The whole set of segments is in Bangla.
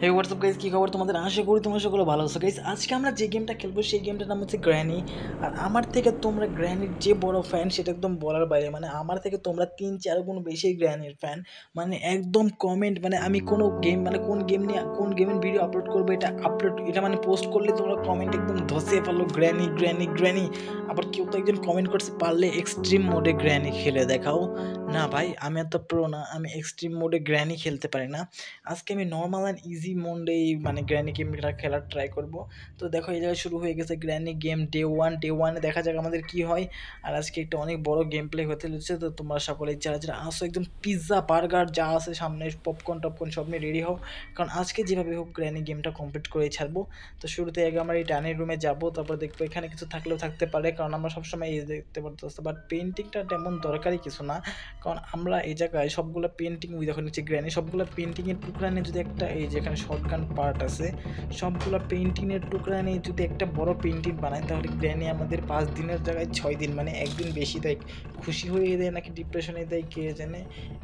হে হোয়াটসঅ্যাপ গাইজ কী খবর তোমাদের আশা করি তোমরা সকলে ভালো আছো গাইজ আজকে আমরা যে গেমটা খেলবো সেই গেমটার নাম হচ্ছে গ্র্যানি আর আমার থেকে তোমরা গ্র্যানির যে বড় ফ্যান সেটা একদম বলার বাইরে মানে আমার থেকে তোমরা তিন চার গুণ বেশি গ্র্যানির ফ্যান মানে একদম কমেন্ট মানে আমি কোনো গেম মানে কোন গেম নিয়ে কোন গেমের ভিডিও আপলোড করবো এটা আপলোড এটা মানে পোস্ট করলে তোমরা কমেন্ট একদম ধসে পারলো গ্র্যানি গ্র্যানি গ্র্যানি আবার কেউ তো একজন কমেন্ট করছে পারলে এক্সট্রিম মোডে গ্র্যানি খেলে দেখাও না ভাই আমি এত প্রো না আমি এক্সট্রিম মোডে গ্র্যানি খেলতে পারি না আজকে আমি নর্মাল অ্যান্ড ইজি মোডেই মানে গ্র্যানি গেমটা খেলার ট্রাই করব তো দেখো এই জায়গায় শুরু হয়ে গেছে granny game day one day ওয়ানে দেখা যাক আমাদের কি হয় আর আজকে একটা অনেক বড় গেম প্লে হতে চলেছে তো তোমরা সকলে যারা যারা আসো একদম পিৎজা বার্গার যা আছে সামনে পপকর্ন টপকর্ন সব নিয়ে রেডি হও কারণ আজকে যেভাবে হোক গ্র্যানি গেমটা কমপ্লিট করে ছাড়বো তো শুরুতে আগে আমরা এই ডাইনিং রুমে যাবো তারপর দেখবো এখানে কিছু থাকলেও থাকতে পারে কারণ আমরা সবসময় এই দেখতে পারতেছি বাট পেন্টিংটা তেমন দরকারই কিছু না কারণ আমরা এই জায়গায় সবগুলো পেন্টিং ওই দেখো নিচে গ্র্যানি সবগুলো পেন্টিংয়ের টুকরা নিয়ে যদি একটা এই যেখানে শর্টকান পার্ট আছে সবগুলো পেন্টিংয়ের টুকরা নিয়ে যদি একটা বড় পেন্টিং বানাই তাহলে গ্র্যানি আমাদের পাঁচ দিনের জায়গায় ছয় দিন মানে একদিন বেশি দেয় খুশি হয়ে দেয় নাকি ডিপ্রেশনে দেয় কে জানে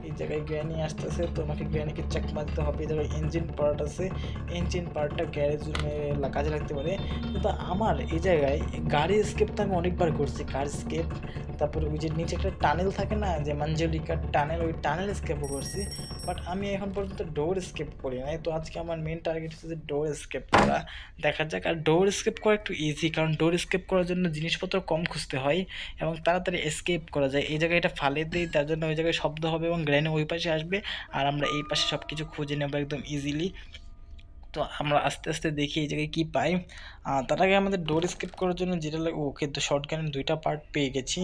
এই জায়গায় গ্র্যানি আসতেছে তো আমাকে গ্র্যানিকে চাক মারতে হবে এই জায়গায় ইঞ্জিন পার্ট আছে ইঞ্জিন পার্টটা গ্যারেজ রুমে কাজে লাগতে পারে কিন্তু আমার এই জায়গায় গাড়ি স্কেপটা আমি অনেকবার করছি কার স্কেপ তারপরে ওই যে নিচে একটা টানেল থাকে না যে মানে অ্যাঞ্জেলিকা টানেল ওই টানেল স্কেপ করছি বাট আমি এখন পর্যন্ত ডোর স্কেপ করি নাই তো আজকে আমার মেন টার্গেট হচ্ছে ডোর স্কেপ করা দেখা যাক আর ডোর স্কেপ করা একটু ইজি কারণ ডোর স্কেপ করার জন্য জিনিসপত্র কম খুঁজতে হয় এবং তাড়াতাড়ি স্কেপ করা যায় এই জায়গায় এটা ফালে দিই তার জন্য ওই জায়গায় শব্দ হবে এবং গ্রেনে ওই পাশে আসবে আর আমরা এই পাশে সব কিছু খুঁজে নেবো একদম ইজিলি তো আমরা আস্তে আস্তে দেখি এই জায়গায় কী পাই তার আগে আমাদের ডোর স্কেপ করার জন্য যেটা লাগে ওকে তো শর্ট গানের দুইটা পার্ট পেয়ে গেছি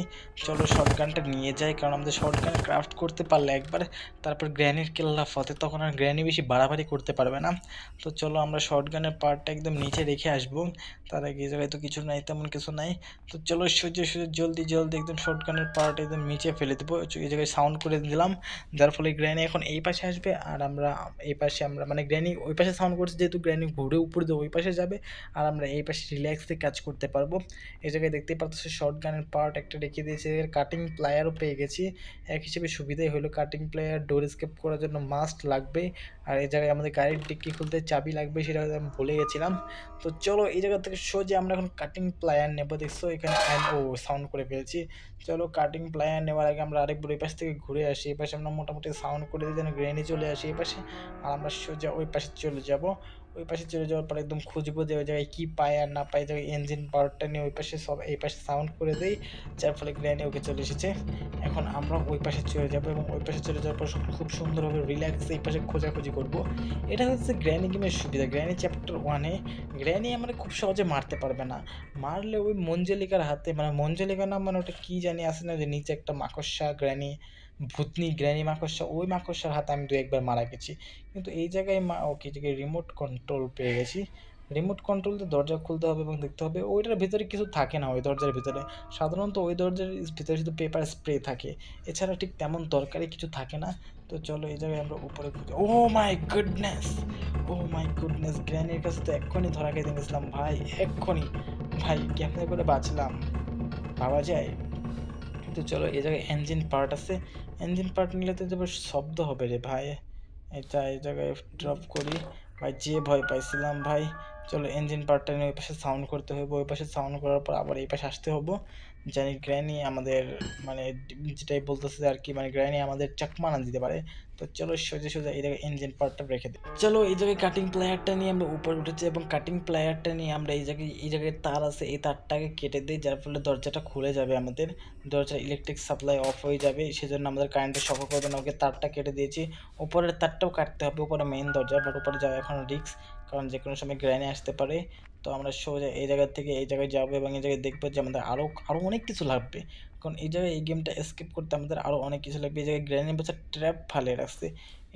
চলো শর্ট গানটা নিয়ে যাই কারণ আমাদের শর্ট গান ক্রাফট করতে পারলে একবার তারপর গ্র্যানির কেল্লা ফতে তখন আর গ্র্যানি বেশি বাড়াবাড়ি করতে পারবে না তো চলো আমরা শর্ট গানের পার্টটা একদম নিচে রেখে আসবো তার আগে এই জায়গায় তো কিছু নাই তেমন কিছু নাই তো চলো সোজা সোজা জলদি জলদি একদম শর্ট গানের পার্ট একদম নিচে ফেলে দেবো এই জায়গায় সাউন্ড করে দিলাম যার ফলে গ্র্যানি এখন এই পাশে আসবে আর আমরা এই পাশে আমরা মানে গ্র্যানি ওই পাশে সাউন্ড করছি যেহেতু গ্রাইন্ডিং ঘুরে উপরে দিয়ে ওই পাশে যাবে আর আমরা এই পাশে রিল্যাক্সে কাজ করতে পারবো এই জায়গায় দেখতেই সে শর্ট গানের পার্ট একটা রেখে দিয়েছি কাটিং প্লায়ারও পেয়ে গেছি এক হিসেবে সুবিধাই হলো কাটিং প্লায়ার ডোর স্কেপ করার জন্য মাস্ট লাগবে আর এই জায়গায় আমাদের গাড়ির ডিকি খুলতে চাবি লাগবে সেটা আমি ভুলে গেছিলাম তো চলো এই জায়গা থেকে সোজা আমরা এখন কাটিং প্লায়ার নেবো দেখছো এখানে ও সাউন্ড করে ফেলেছি চলো কাটিং প্লায়ার নেওয়ার আগে আমরা আরেকবার ওই পাশ থেকে ঘুরে আসি এই পাশে আমরা মোটামুটি সাউন্ড করে দিই যেন গ্রেনে চলে আসি এই পাশে আর আমরা সোজা ওই পাশে চলে যাব ওই পাশে চলে যাওয়ার পর একদম খুঁজবো যে ওই জায়গায় কী পায় আর না পায় জায়গায় ইঞ্জিন পাওয়ারটা নিয়ে ওই পাশে সব এই পাশে সাউন্ড করে দেই যার ফলে গ্র্যানি ওকে চলে এসেছে এখন আমরা ওই পাশে চলে যাবো এবং ওই পাশে চলে যাওয়ার পর খুব সুন্দরভাবে রিল্যাক্স এই পাশে খোঁজাখুঁজি করব এটা হচ্ছে গ্র্যানি গেমের সুবিধা গ্র্যানি চ্যাপ্টার ওয়ানে গ্র্যানি আমরা খুব সহজে মারতে পারবে না মারলে ওই মঞ্জলিকার হাতে মানে মঞ্জলিকা না মানে ওটা কী জানি আসে না যে নিচে একটা মাকড়সা গ্র্যানি ভূতনি গ্র্যানি মাকড়সা ওই মাকড়সার হাতে আমি দু একবার মারা গেছি কিন্তু এই জায়গায় মা ওকে জায়গায় রিমোট কন্ট্রোল পেয়ে গেছি রিমোট কন্ট্রোল তো দরজা খুলতে হবে এবং দেখতে হবে ওইটার ভিতরে কিছু থাকে না ওই দরজার ভিতরে সাধারণত ওই দরজার ভিতরে শুধু পেপার স্প্রে থাকে এছাড়া ঠিক তেমন দরকারি কিছু থাকে না তো চলো এই জায়গায় আমরা উপরে ও my goodness oh my goodness গ্র্যানির কাছে তো এক্ষুনি ধরা খেয়ে গেছিলাম ভাই এক্ষুনি ভাই কেমনে করে বাঁচলাম ভাবা যায় তো চলো এ জায়গায় ইঞ্জিন পার্ট আছে ইঞ্জিন পার্ট নিলে তো যাবে শব্দ হবে রে ভাই এটা এই জায়গায় ড্রপ করি ভাই যে ভয় পাইছিলাম ভাই চলো ইঞ্জিন পার্টটা নিয়ে ওই পাশে সাউন্ড করতে হবে ওই পাশে সাউন্ড করার পর আবার এই পাশে আসতে হবো জানি গ্র্যানি আমাদের মানে যেটাই বলতেছে আর কি মানে গ্র্যানি আমাদের চাকমা না দিতে পারে তো চলো সোজা সোজা এই জায়গায় ইঞ্জিন পার্টটা রেখে দিই চলো এই জায়গায় কাটিং প্লেয়ারটা নিয়ে আমরা উপরে উঠেছি এবং কাটিং প্লেয়ারটা নিয়ে আমরা এই জায়গায় এই জায়গায় তার আছে এই তারটাকে কেটে দিই যার ফলে দরজাটা খুলে যাবে আমাদের দরজার ইলেকট্রিক সাপ্লাই অফ হয়ে যাবে সেজন্য আমাদের কারেন্টের সফল করবে না ওকে তারটা কেটে দিয়েছি উপরের তারটাও কাটতে হবে উপরে মেইন দরজা বাট উপরে যাওয়া এখন রিক্স কারণ যে কোনো সময় গ্রাইনে আসতে পারে তো আমরা সোজা এই জায়গা থেকে এই জায়গায় যাবো এবং এই জায়গায় দেখবো যে আমাদের আরও আরও অনেক কিছু লাগবে কারণ এই জায়গায় এই গেমটা স্কিপ করতে আমাদের আরও অনেক কিছু লাগবে এই জায়গায় গ্রাইনের বছর ট্র্যাপ ফালে রাখছে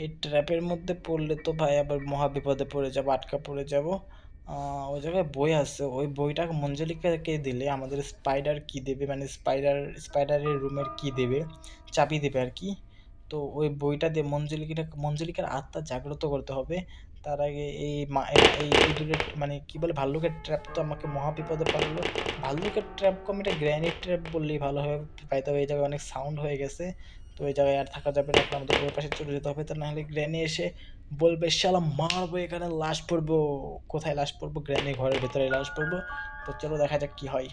এই ট্র্যাপের মধ্যে পড়লে তো ভাই আবার মহা বিপদে পড়ে যাবো আটকা পড়ে যাব ওই জায়গায় বই আছে ওই বইটা মঞ্জলিকাকে দিলে আমাদের স্পাইডার কি দেবে মানে স্পাইডার স্পাইডারের রুমের কি দেবে চাবি দেবে আর কি তো ওই বইটা দিয়ে মঞ্জলিকাটা মঞ্জলিকার আত্মা জাগ্রত করতে হবে তার আগে এই এই ইঁদুরের মানে কী বলে ভাল্লুকের ট্র্যাপ তো আমাকে মহা বিপদে পারলো ভাল্লুকের ট্র্যাপ কম এটা গ্র্যানিট ট্র্যাপ বললেই ভালো হবে তাই তবে এই জায়গায় অনেক সাউন্ড হয়ে গেছে তো এই জায়গায় আর থাকা যাবে না আমাদের ওই পাশে চলে যেতে হবে না নাহলে গ্র্যানি এসে বলবে শালা মারবো এখানে লাশ পড়বো কোথায় লাশ পড়বো গ্র্যানি ঘরের ভেতরে লাশ পড়বো তো চলো দেখা যাক কী হয়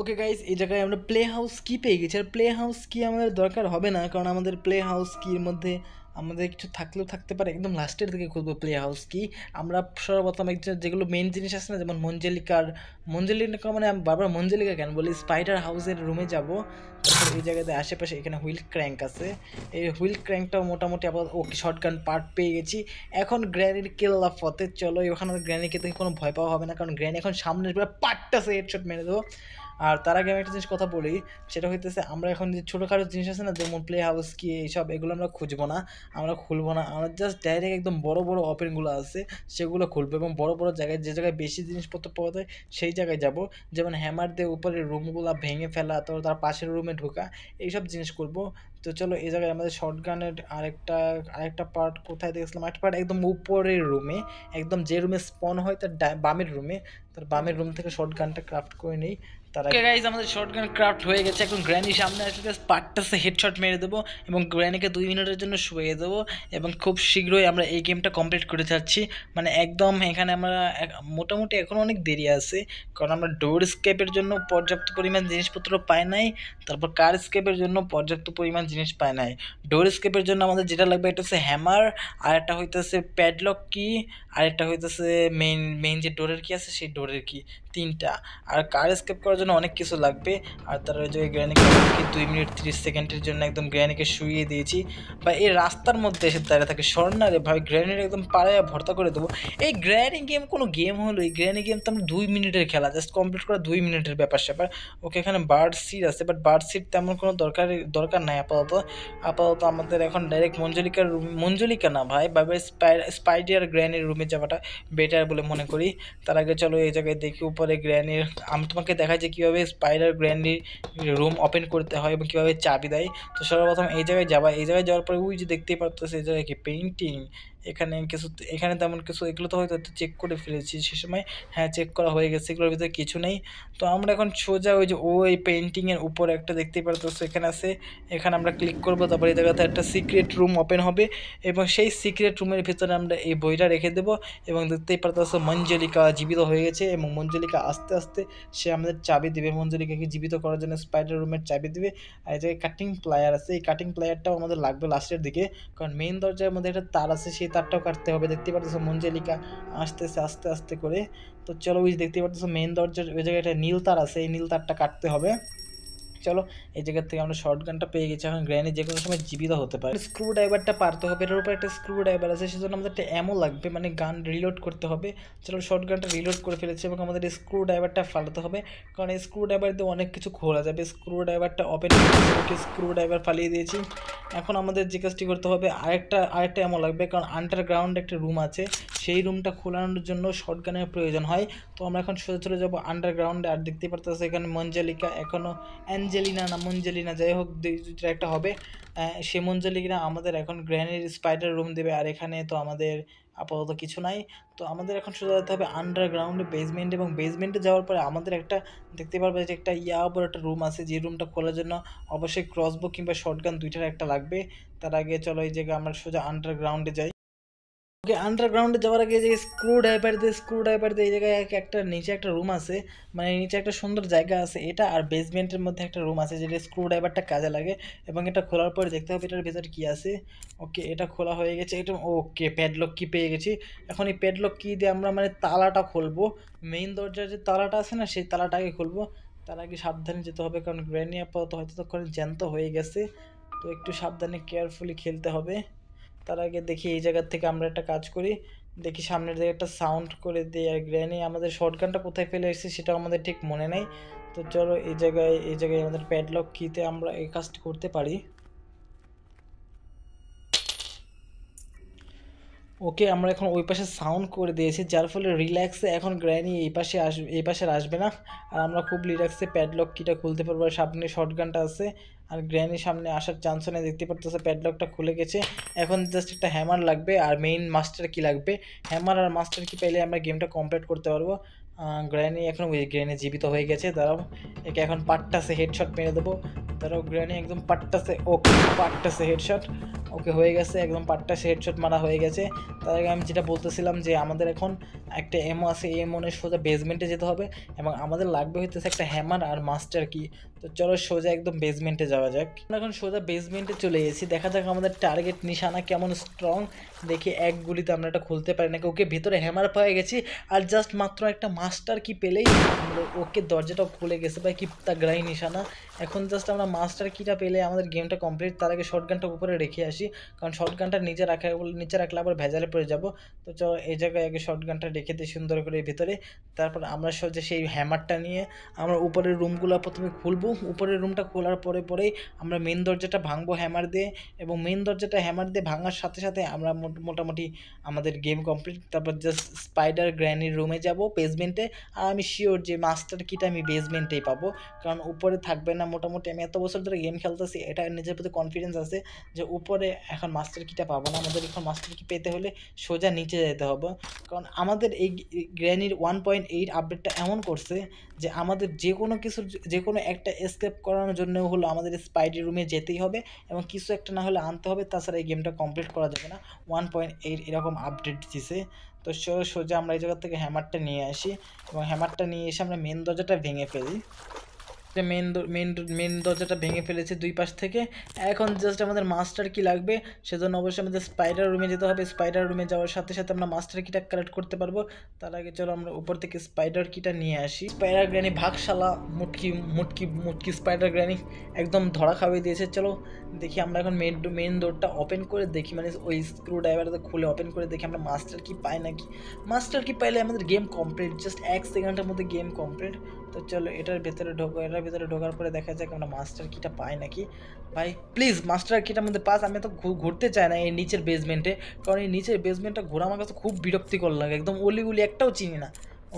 ওকে গাইজ এই জায়গায় আমরা প্লে হাউস কি পেয়ে গেছি আর প্লে হাউস কি আমাদের দরকার হবে না কারণ আমাদের প্লে হাউস কির মধ্যে আমাদের কিছু থাকলেও থাকতে পারে একদম লাস্টের দিকে খুঁজবো প্লে হাউস কি আমরা সর্বপ্রথম যেগুলো মেন জিনিস আছে না যেমন মঞ্জেলিকার মঞ্জলিকা মানে আমি বারবার মঞ্জলিকা কেন বলি স্পাইডার হাউসের রুমে যাবো তারপর এই জায়গাতে আশেপাশে এখানে হুইল ক্র্যাঙ্ক আছে এই হুইল ক্র্যাঙ্কটাও মোটামুটি আবার ওকে শর্টগান পার্ট পেয়ে গেছি এখন গ্র্যানির কেল্লা ফতে চলো এখন গ্র্যানিকে থেকে কোনো ভয় পাওয়া হবে না কারণ গ্র্যানি এখন সামনে পাটটা সে হেডশট মেরে দেবো আর তার আগে আমি একটা জিনিস কথা বলি সেটা হইতেছে আমরা এখন যে ছোটোখাটো জিনিস আছে না যেমন প্লে হাউস কি এইসব এগুলো আমরা খুঁজবো না আমরা খুলবো না আমরা জাস্ট ডাইরেক্ট একদম বড় বড় ওপেনগুলো আছে সেগুলো খুলবো এবং বড় বড় জায়গায় যে জায়গায় বেশি জিনিসপত্র পাওয়া যায় সেই জায়গায় যাব যেমন হ্যামার দিয়ে উপরে রুমগুলো ভেঙে ফেলা তো তার পাশের রুমে ঢোকা এইসব জিনিস করবো তো চলো এই জায়গায় আমাদের শর্ট গানের আরেকটা আরেকটা পার্ট কোথায় দেখেছিলাম একটা পার্ট একদম উপরের রুমে একদম যে রুমে স্পন হয় তার বামের রুমে তার বামের রুম থেকে শর্ট গানটা ক্রাফট করে নিই ওকে গাইজ আমাদের শর্টগান ক্রাফট হয়ে গেছে এখন গ্র্যানি সামনে আসলে জাস্ট পাটটাসে হেডশট মেরে দেবো এবং গ্র্যানিকে দুই মিনিটের জন্য শুয়ে দেবো এবং খুব শীঘ্রই আমরা এই গেমটা কমপ্লিট করে যাচ্ছি মানে একদম এখানে আমরা মোটামুটি এখন অনেক দেরি আছে কারণ আমরা ডোর স্কেপের জন্য পর্যাপ্ত পরিমাণ জিনিসপত্র পাই নাই তারপর কার স্কেপের জন্য পর্যাপ্ত পরিমাণ জিনিস পাই নাই ডোর স্কেপের জন্য আমাদের যেটা লাগবে এটা হচ্ছে হ্যামার আর একটা হইতেছে প্যাডলক কি আর একটা হইতেছে মেইন মেইন যে ডোরের কি আছে সেই ডোরের কি তিনটা আর কার স্কেপ করার জন্য অনেক কিছু লাগবে আর তার ওই যে গ্র্যানিকে দুই মিনিট তিরিশ সেকেন্ডের জন্য একদম গ্র্যানিকে শুইয়ে দিয়েছি বা এই রাস্তার মধ্যে এসে দাঁড়িয়ে থাকে স্বর্ণারে ভাই গ্র্যানির একদম পাড়ায় ভর্তা করে দেবো এই গ্র্যানি গেম কোনো গেম হলো এই গ্র্যানি গেম তো আমরা দুই মিনিটের খেলা জাস্ট কমপ্লিট করা দুই মিনিটের ব্যাপার স্যাপার ওকে এখানে বার্ড সিট আছে বাট বার্ড সিট তেমন কোনো দরকার দরকার নাই আপাতত আপাতত আমাদের এখন ডাইরেক্ট মঞ্জলিকার রুম মঞ্জলিকা না ভাই বা স্পাই স্পাইডিয়ার গ্র্যানির রুমে যাওয়াটা বেটার বলে মনে করি তার আগে চলো এই জায়গায় দেখি এরপরে গ্র্যান্ডির আমি তোমাকে দেখাই যে কীভাবে স্পাইডার গ্র্যান্ডির রুম ওপেন করতে হয় এবং কীভাবে চাবি দেয় তো সর্বপ্রথম এই জায়গায় যাবা এই জায়গায় যাওয়ার পরে ওই যে দেখতেই পারতো সেই জায়গায় কি পেইন্টিং এখানে কিছু এখানে তেমন কিছু এগুলো তো হয়তো চেক করে ফেলেছি সে সময় হ্যাঁ চেক করা হয়ে গেছে এগুলোর ভিতরে কিছু নেই তো আমরা এখন সোজা ওই যে ও এই পেন্টিংয়ের উপর একটা দেখতেই পারতেছো এখানে আছে এখানে আমরা ক্লিক করবো তারপরে দেখাতে একটা সিক্রেট রুম ওপেন হবে এবং সেই সিক্রেট রুমের ভিতরে আমরা এই বইটা রেখে দেবো এবং দেখতেই সে মঞ্জলিকা জীবিত হয়ে গেছে এবং মঞ্জলিকা আস্তে আস্তে সে আমাদের চাবি দেবে মঞ্জলিকাকে জীবিত করার জন্য স্পাইডার রুমের চাবি দেবে আর এই জায়গায় কাটিং প্লায়ার আছে এই কাটিং প্লায়ারটাও আমাদের লাগবে লাস্টের দিকে কারণ মেইন দরজার মধ্যে একটা তার আছে সেই তারটাও কাটতে হবে দেখতে পারতেছো মঞ্জেলিকা আসতেছে আস্তে আস্তে করে তো চলো বুঝি দেখতে পারতেছো মেন দরজার ওই জায়গায় একটা নীল তার আছে এই নীল তারটা কাটতে হবে চলো এই জায়গার থেকে আমরা শর্ট গানটা পেয়ে গেছি এখন গ্র্যানি যে কোনো সময় জীবিত হতে পারে স্ক্রু ড্রাইভারটা পারতে হবে এর উপর একটা স্ক্রু ড্রাইভার আছে সেজন্য আমাদের একটা অ্যামো লাগবে মানে গান রিলোড করতে হবে চলো শর্ট গানটা রিলোড করে ফেলেছি এবং আমাদের স্ক্রু ড্রাইভারটা ফালাতে হবে কারণ এই স্ক্রু ড্রাইভার দিয়ে অনেক কিছু খোলা যাবে স্ক্রু ড্রাইভারটা ওপেন স্ক্রু ড্রাইভার ফালিয়ে দিয়েছি এখন আমাদের যে কাজটি করতে হবে আরেকটা আরেকটা অ্যামো লাগবে কারণ আন্ডারগ্রাউন্ড একটা রুম আছে সেই রুমটা খোলানোর জন্য শর্টগানের প্রয়োজন হয় তো আমরা এখন সোজা চলে যাবো আন্ডারগ্রাউন্ডে আর দেখতে পারতেছি এখানে মঞ্জালিকা এখনও অ্যাঞ্জেলিনা না মঞ্জেলিনা যাই হোক দুইটা একটা হবে সে মঞ্জেলিকা আমাদের এখন গ্র্যানের স্পাইডার রুম দেবে আর এখানে তো আমাদের আপাতত কিছু নাই তো আমাদের এখন সোজা যেতে হবে আন্ডারগ্রাউন্ডে বেসমেন্ট এবং বেসমেন্টে যাওয়ার পরে আমাদের একটা দেখতে পারবে যে একটা ইয়া বড় একটা রুম আছে যে রুমটা খোলার জন্য অবশ্যই ক্রসবো কিংবা শর্টগান দুইটার একটা লাগবে তার আগে চলো এই জায়গায় আমরা সোজা আন্ডারগ্রাউন্ডে যাই ওকে আন্ডারগ্রাউন্ডে যাওয়ার আগে যে স্ক্রু ড্রাইভার দিয়ে স্ক্রু ড্রাইভার দিয়ে এই জায়গায় একটা নিচে একটা রুম আছে মানে নিচে একটা সুন্দর জায়গা আছে এটা আর বেসমেন্টের মধ্যে একটা রুম আছে যেটা স্ক্রু ড্রাইভারটা কাজে লাগে এবং এটা খোলার পরে দেখতে হবে এটার ভেতর কী আছে ওকে এটা খোলা হয়ে গেছে এটা ওকে প্যাডলক কি পেয়ে গেছি এখন এই প্যাডলক কি দিয়ে আমরা মানে তালাটা খুলবো মেইন দরজার যে তালাটা আছে না সেই তালাটাকে খুলবো তার আগে সাবধানে যেতে হবে কারণ গ্র্যানি আপাতত হয়তো তখন জ্যান্ত হয়ে গেছে তো একটু সাবধানে কেয়ারফুলি খেলতে হবে তার আগে দেখি এই জায়গার থেকে আমরা একটা কাজ করি দেখি সামনের দিকে একটা সাউন্ড করে দিই আর গ্র্যানি আমাদের শর্টগানটা কোথায় ফেলে এসেছি সেটা আমাদের ঠিক মনে নেই তো চলো এই জায়গায় এই জায়গায় আমাদের প্যাডলক কিতে আমরা এই কাজটি করতে পারি ওকে আমরা এখন ওই পাশে সাউন্ড করে দিয়েছি যার ফলে রিল্যাক্সে এখন গ্র্যানি এই পাশে আসবে এই পাশে আসবে না আর আমরা খুব রিল্যাক্সে প্যাডলক কিটা খুলতে পারবো আর সামনে শর্টগানটা আছে আর গ্র্যানি সামনে আসার চান্স নেই দেখতে পারতেছে প্যাডলকটা খুলে গেছে এখন জাস্ট একটা হ্যামার লাগবে আর মেইন মাস্টার কি লাগবে হ্যামার আর মাস্টার কি পেলে আমরা গেমটা কমপ্লিট করতে পারবো গ্র্যানি এখন ওই গ্র্যানি জীবিত হয়ে গেছে তারাও একে এখন পাট্টাসে হেডশট মেরে দেবো তারাও গ্র্যানি একদম পাট্টাসে ওকে পাট্টাসে হেডশট ওকে হয়ে গেছে একদম পাটটা সে হেডশট মারা হয়ে গেছে তার আগে আমি যেটা বলতেছিলাম যে আমাদের এখন একটা এমও আছে এম এমনের সোজা বেসমেন্টে যেতে হবে এবং আমাদের লাগবে হইতেছে একটা হ্যামার আর মাস্টার কি তো চলো সোজা একদম বেসমেন্টে যাওয়া যাক আমরা এখন সোজা বেসমেন্টে চলে এসেছি দেখা যাক আমাদের টার্গেট নিশানা কেমন স্ট্রং দেখি এক গুলিতে আমরা এটা খুলতে পারি নাকি ওকে ভিতরে হ্যামার পেয়ে গেছি আর জাস্ট মাত্র একটা মাস্টার কি পেলেই ওকে দরজাটাও খুলে গেছে ভাই কি গ্রাই নিশানা এখন জাস্ট আমরা মাস্টার কিটা পেলে আমাদের গেমটা কমপ্লিট তার আগে শর্ট গানটা উপরে রেখে আসি বেশি কারণ শর্ট গানটা নিচে রাখা নিচে রাখলে আবার ভেজালে পড়ে যাব তো চলো এই জায়গায় আগে শর্ট গানটা রেখে দিই সুন্দর করে ভিতরে তারপর আমরা সোজা সেই হ্যামারটা নিয়ে আমরা উপরের রুমগুলো প্রথমে খুলবো উপরের রুমটা খোলার পরে পরেই আমরা মেন দরজাটা ভাঙবো হ্যামার দিয়ে এবং মেন দরজাটা হ্যামার দিয়ে ভাঙার সাথে সাথে আমরা মোটামুটি আমাদের গেম কমপ্লিট তারপর জাস্ট স্পাইডার গ্র্যানির রুমে যাব বেসমেন্টে আর আমি শিওর যে মাস্টার কিটা আমি বেসমেন্টেই পাবো কারণ উপরে থাকবে না মোটামুটি আমি এত বছর ধরে গেম খেলতেছি এটা নিজের প্রতি কনফিডেন্স আছে যে উপরে এখন মাস্টার কিটা পাবো না আমাদের এখন মাস্টার কি পেতে হলে সোজা নিচে যেতে হবে কারণ আমাদের এই গ্র্যানির ওয়ান পয়েন্ট এইট আপডেটটা এমন করছে যে আমাদের যে কোনো কিছুর যে কোনো একটা স্কেপ করানোর জন্য হলো আমাদের স্পাইডি রুমে যেতেই হবে এবং কিছু একটা না হলে আনতে হবে তাছাড়া এই গেমটা কমপ্লিট করা যাবে না ওয়ান পয়েন্ট এইট এরকম আপডেট দিছে তো সোজা আমরা এই জায়গা থেকে হ্যামারটা নিয়ে আসি এবং হ্যামারটা নিয়ে এসে আমরা মেন দরজাটা ভেঙে ফেলি যে মেন মেন মেন দরজাটা ভেঙে ফেলেছে দুই পাশ থেকে এখন জাস্ট আমাদের মাস্টার কি লাগবে সেজন্য অবশ্যই আমাদের স্পাইডার রুমে যেতে হবে স্পাইডার রুমে যাওয়ার সাথে সাথে আমরা মাস্টার কিটা কালেক্ট করতে পারবো তার আগে চলো আমরা উপর থেকে স্পাইডার কিটা নিয়ে আসি স্পাইডার গ্রানি ভাগশালা মুটকি মুটকি মুটকি স্পাইডার গ্রানি একদম ধরা খাওয়াই দিয়েছে চলো দেখি আমরা এখন মেন মেন দোরটা ওপেন করে দেখি মানে ওই স্ক্রু ড্রাইভারটা খুলে ওপেন করে দেখি আমরা মাস্টার কি পাই নাকি মাস্টার কি পাইলে আমাদের গেম কমপ্লিট জাস্ট এক সেকেন্ডের মধ্যে গেম কমপ্লিট তো চলো এটার ভেতরে ঢোকো এটার ভেতরে ঢোকার পরে দেখা যাক আমরা মাস্টার কিটা পাই নাকি ভাই প্লিজ মাস্টার কিটার মধ্যে পাস আমি তো ঘুরতে চাই না এই নিচের বেসমেন্টে কারণ এই নিচের বেসমেন্টটা ঘোরা আমার কাছে খুব বিরক্তিকর লাগে একদম অলিগুলি একটাও চিনি না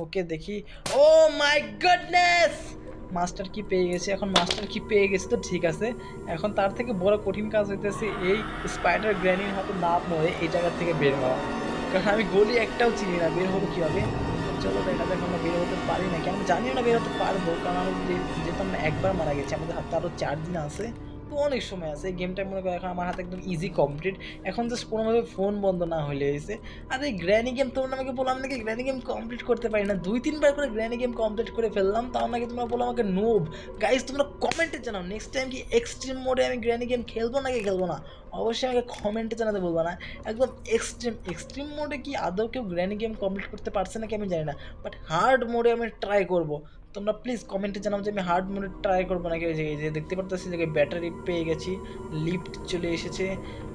ওকে দেখি ও মাই গডনেস মাস্টার কি পেয়ে গেছে এখন মাস্টার কি পেয়ে গেছে তো ঠিক আছে এখন তার থেকে বড় কঠিন কাজ হইতেছে এই স্পাইডার গ্র্যানির হাতে না মরে এই জায়গা থেকে বের হওয়া কারণ আমি গলি একটাও চিনি না বের হবো কীভাবে চলো দেখা যাক আমরা বের হতে পারি নাকি আমি জানি না বের হতে পারবো কারণ আমি যেহেতু আমরা একবার মারা গেছি আমাদের হাতে আরও চার দিন আছে তো অনেক সময় আছে এই গেমটা মনে করো এখন আমার হাতে একদম ইজি কমপ্লিট এখন জাস্ট কোনোভাবে ফোন বন্ধ না হলে হয়েছে আর এই গ্র্যানি গেম তোমরা আমাকে বলো আমি নাকি গ্র্যানি গেম কমপ্লিট করতে পারি না দুই তিনবার করে গ্র্যানি গেম কমপ্লিট করে ফেললাম তাও নাকি তোমরা বলো আমাকে নোব গাইজ তোমরা কমেন্টে জানাও নেক্সট টাইম কি এক্সট্রিম মোডে আমি গ্র্যানি গেম খেলবো নাকি খেলবো না অবশ্যই আমাকে কমেন্টে জানাতে বলবো না একদম এক্সট্রিম এক্সট্রিম মোডে কি আদৌ কেউ গ্র্যানি গেম কমপ্লিট করতে পারছে নাকি আমি জানি না বাট হার্ড মোডে আমি ট্রাই করবো তোমরা প্লিজ কমেন্টে জানাও যে আমি হার্ড মোডে ট্রাই করবো নাকি ওই জায়গায় যে দেখতে পারতেছি যে ব্যাটারি পেয়ে গেছি লিফট চলে এসেছে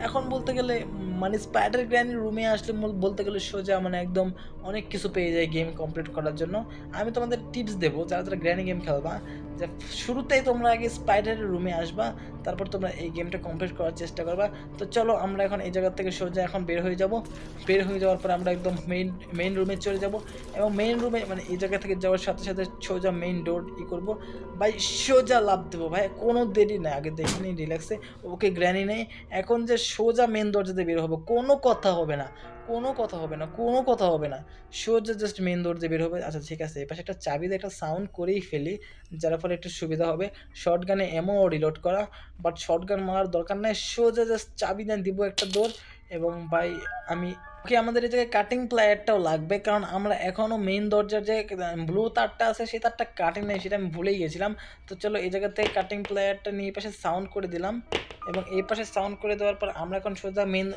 এখন বলতে গেলে মানে স্পাইডার গ্র্যান্ড রুমে আসলে বলতে গেলে সোজা মানে একদম অনেক কিছু পেয়ে যায় গেম কমপ্লিট করার জন্য আমি তোমাদের টিপস দেবো যারা যারা গ্র্যান্ড গেম খেলবা যে শুরুতেই তোমরা আগে স্পাইডারের রুমে আসবা তারপর তোমরা এই গেমটা কমপ্লিট করার চেষ্টা করবা তো চলো আমরা এখন এই জায়গা থেকে সোজা এখন বের হয়ে যাব বের হয়ে যাওয়ার পর আমরা একদম মেইন মেইন রুমে চলে যাব এবং মেইন রুমে মানে এই জায়গা থেকে যাওয়ার সাথে সাথে সোজা সোজা মেইন ডোর ই করবো ভাই সোজা লাভ দেবো ভাই কোনো দেরি নাই আগে দেখে নিই রিল্যাক্সে ওকে গ্র্যানি নেই এখন যে সোজা মেন দরজাতে বের হবো কোনো কথা হবে না কোনো কথা হবে না কোনো কথা হবে না সোজা জাস্ট মেন দরজা দিয়ে বের হবে আচ্ছা ঠিক আছে এপাশে একটা চাবি দিয়ে একটা সাউন্ড করেই ফেলি যার ফলে একটু সুবিধা হবে শর্ট গানে এমও রিলোড করা বাট শর্ট গান মারার দরকার নাই সোজা জাস্ট চাবি দিয়ে দিব একটা দৌড় এবং ভাই আমি ওকে আমাদের এই জায়গায় কাটিং প্লায়ারটাও লাগবে কারণ আমরা এখনও মেইন দরজার যে ব্লু তারটা আছে সেই তারটা কাটিং নেই সেটা আমি ভুলেই গেছিলাম তো চলো এই জায়গাতে কাটিং প্লায়ারটা নিয়ে পাশে সাউন্ড করে দিলাম এবং এই পাশে সাউন্ড করে দেওয়ার পর আমরা এখন সোজা মেন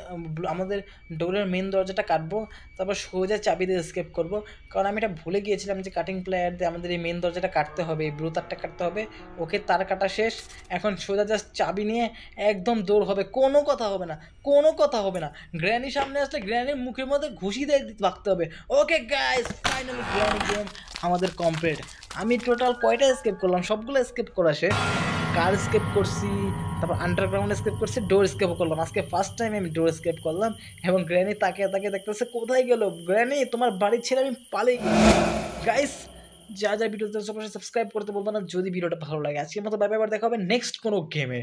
আমাদের ডোরের মেন দরজাটা কাটবো তারপর সোজা চাবি দিয়ে স্কেপ করবো কারণ আমি এটা ভুলে গিয়েছিলাম যে কাটিং প্লেয়ার দিয়ে আমাদের এই মেন দরজাটা কাটতে হবে এই ব্লু তারটা কাটতে হবে ওকে তার কাটা শেষ এখন সোজা জাস্ট চাবি নিয়ে একদম দৌড় হবে কোনো কথা হবে না কোনো কথা হবে না গ্র্যানি সামনে আসলে গ্র্যানির মুখের মধ্যে ঘুষি দিয়ে রাখতে হবে ওকে গাইস ফাইনালি গেম আমাদের কমপ্লিট আমি টোটাল কয়টা স্কেপ করলাম সবগুলো স্কেপ করা সে কার স্কেপ করছি তারপর আন্ডারগ্রাউন্ড স্কেপ করছি ডোর স্কেপও করলাম আজকে ফার্স্ট টাইম আমি ডোর স্কেপ করলাম এবং গ্র্যানি তাকে তাকে দেখতেছে কোথায় গেল গ্র্যানি তোমার বাড়ির ছেলে আমি পালিয়ে গাইস যা যা ভিডিও সবাই সাবস্ক্রাইব করতে বলবো না যদি ভিডিওটা ভালো লাগে আজকের মতো ব্যাপার দেখা হবে নেক্সট কোনো গেমে